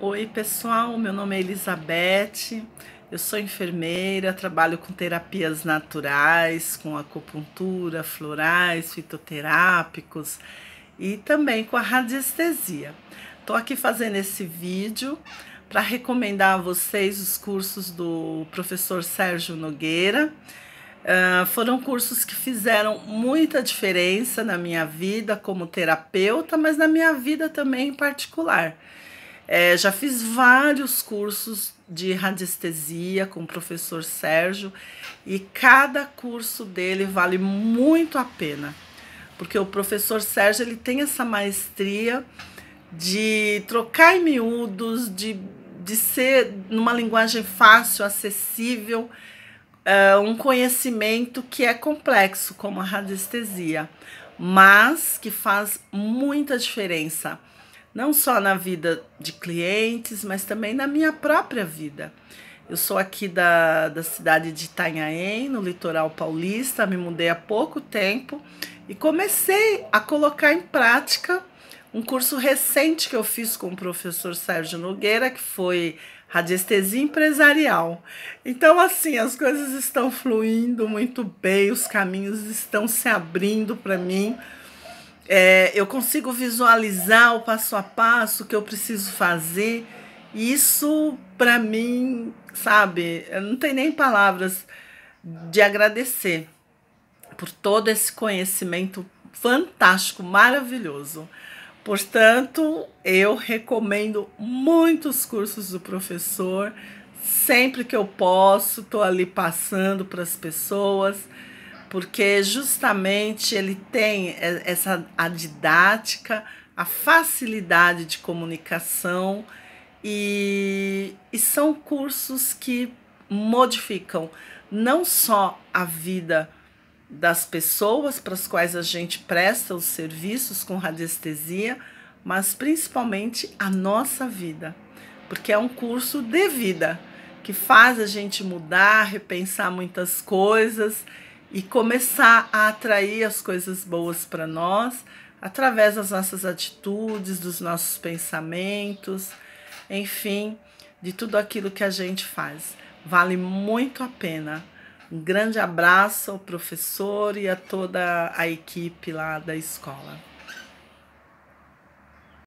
Oi, pessoal. Meu nome é Elizabeth. Eu sou enfermeira, trabalho com terapias naturais, com acupuntura, florais, fitoterápicos e também com a radiestesia. Estou aqui fazendo esse vídeo para recomendar a vocês os cursos do professor Sérgio Nogueira. Uh, foram cursos que fizeram muita diferença na minha vida como terapeuta, mas na minha vida também em particular. É, já fiz vários cursos de radiestesia com o professor Sérgio e cada curso dele vale muito a pena, porque o professor Sérgio ele tem essa maestria de trocar em miúdos, de, de ser numa linguagem fácil, acessível, é, um conhecimento que é complexo, como a radiestesia, mas que faz muita diferença não só na vida de clientes, mas também na minha própria vida. Eu sou aqui da, da cidade de Itanhaém, no litoral paulista, me mudei há pouco tempo e comecei a colocar em prática um curso recente que eu fiz com o professor Sérgio Nogueira, que foi radiestesia empresarial. Então, assim, as coisas estão fluindo muito bem, os caminhos estão se abrindo para mim. É, eu consigo visualizar o passo a passo que eu preciso fazer. Isso, para mim, sabe, não tem nem palavras de agradecer por todo esse conhecimento fantástico, maravilhoso. Portanto, eu recomendo muitos cursos do professor. Sempre que eu posso, estou ali passando para as pessoas porque justamente ele tem essa a didática, a facilidade de comunicação e, e são cursos que modificam não só a vida das pessoas para as quais a gente presta os serviços com radiestesia, mas principalmente a nossa vida, porque é um curso de vida que faz a gente mudar, repensar muitas coisas e começar a atrair as coisas boas para nós através das nossas atitudes, dos nossos pensamentos, enfim, de tudo aquilo que a gente faz. Vale muito a pena. Um grande abraço ao professor e a toda a equipe lá da escola.